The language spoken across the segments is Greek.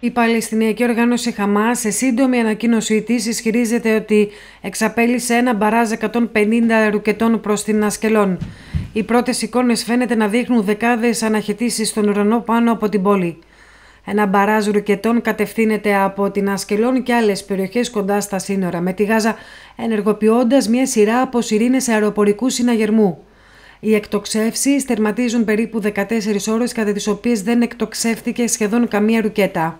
Η Παλαιστινιακή Οργάνωση Χαμάς, σε σύντομη ανακοίνωσή της, ισχυρίζεται ότι εξαπέλυσε ένα μπαράζ 150 ρουκετών προς την Ασκελόν. Οι πρώτες εικόνες φαίνεται να δείχνουν δεκάδες αναχαιτήσεις στον ουρανό πάνω από την πόλη. Ένα μπαράζ ρουκετών κατευθύνεται από την Ασκελόν και άλλες περιοχές κοντά στα σύνορα με τη Γάζα, ενεργοποιώντας μια σειρά από σιρήνες αεροπορικούς συναγερμού. Οι εκτοξεύσεις τερματίζουν περίπου 14 ώρες κατά τις οποίες δεν εκτοξεύτηκε σχεδόν καμία ρουκέτα.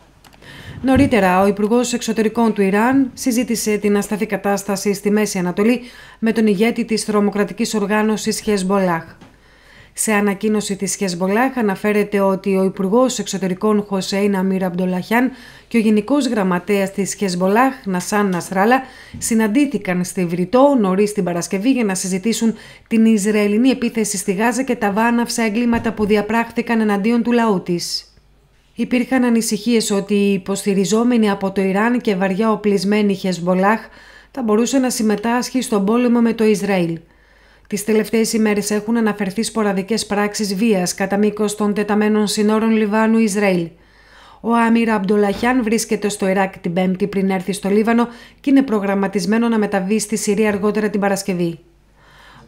Νωρίτερα, ο Υπουργός Εξωτερικών του Ιράν συζήτησε την ασταθή κατάσταση στη Μέση Ανατολή με τον ηγέτη της τρομοκρατικής οργάνωσης Χεσμολάχ. Σε ανακοίνωση της Χεσμολάχ αναφέρεται ότι ο Υπουργός Εξωτερικών Χωσέιν Αμίρ Αμπτολαχιάν και ο Γενικός Γραμματέας της Χεσμολάχ Νασάν Ναστράλα συναντήθηκαν στη Βρυτό νωρίς την Παρασκευή για να συζητήσουν την Ισραηλινή επίθεση στη Γάζα και τα βάναυσα εγκλήματα που διαπράχθηκαν εναντίον του λαού της. Υπήρχαν ανησυχίες ότι οι υποστηριζόμενοι από το Ιράν και βαριά οπλισμένοι Χεσμολάχ θα μπορούσε να συμμετάσχει στον πόλεμο με το Ισραήλ. Τις τελευταίες ημέρες έχουν αναφερθεί σποραδικές πράξεις βίας κατά μήκος των τεταμένων συνόρων Λιβάνου-Ισραήλ. Ο Άμυρα Αμπτολαχιάν βρίσκεται στο Ιράκ την Πέμπτη πριν έρθει στο Λίβανο και είναι προγραμματισμένο να μεταβεί στη Συρία αργότερα την Παρασκευή.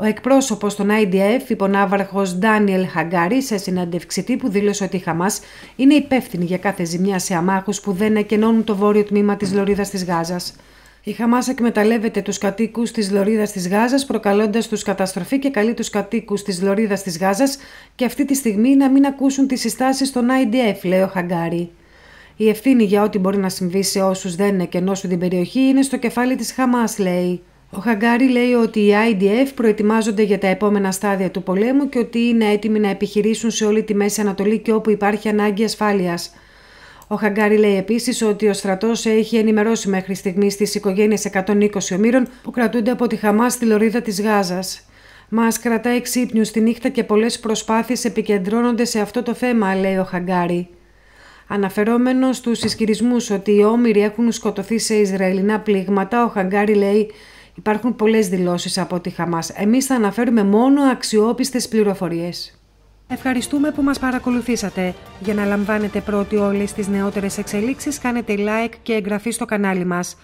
Ο εκπρόσωπος των IDF, υπονάβαρχος Ντάνιελ Χαγκάρη, σε συναντευξη τύπου δήλωσε ότι η Χαμάς είναι υπεύθυνη για κάθε ζημιά σε αμάχους που δεν εκενώνουν το βόρειο τμήμα της Λωρίδας της Γάζας. Η Χαμάς εκμεταλλεύεται τους κατοίκους της Λωρίδας της Γάζας, προκαλώντας τους καταστροφή και καλεί τους κατοίκους της Λωρίδας της Γάζας και αυτή τη στιγμή να μην ακούσουν τις συστάσεις των IDF, λέει ο Χαγκάρη. Η ευθύνη για ό,τι μπορεί να συμβεί σε όσους δεν εκενώσουν την περιοχή είναι στο κεφάλι της Χαμάς, λέει. Ο Χαγκάρη λέει ότι οι IDF προετοιμάζονται για τα επόμενα στάδια του πολέμου και ότι είναι έτοιμοι να επιχειρήσουν σε όλη τη Μέση Ανατολή και όπου υπάρχει ανάγκη ασφάλειας. Ο Χαγκάρη λέει επίσης ότι ο στρατός έχει ενημερώσει μέχρι στιγμής τις οικογένειες 120 ομήρων που κρατούνται από τη Χαμάς στη λωρίδα της Γάζας. Μας κρατάει ξύπνιους τη νύχτα και πολλές προσπάθειες επικεντρώνονται σε αυτό το θέμα, λέει ο Χαγκάρη. Αναφερόμενος στους ισχυρισμούς ότι οι όμοιροι έχουν σκοτωθεί σε Ισραηλινά πλήγματα, ο Χαγκάρη λέει Υπάρχουν πολλές δηλώσεις από τη Χαμάς. Εμείς θα αναφέρουμε μόνο αξιόπιστες πληροφορίες. Ευχαριστούμε που μας παρακολουθήσατε. Για να λαμβάνετε πρώτοι όλες τις νεότερες εξελίξεις κάνετε like και εγγραφή στο κανάλι μας.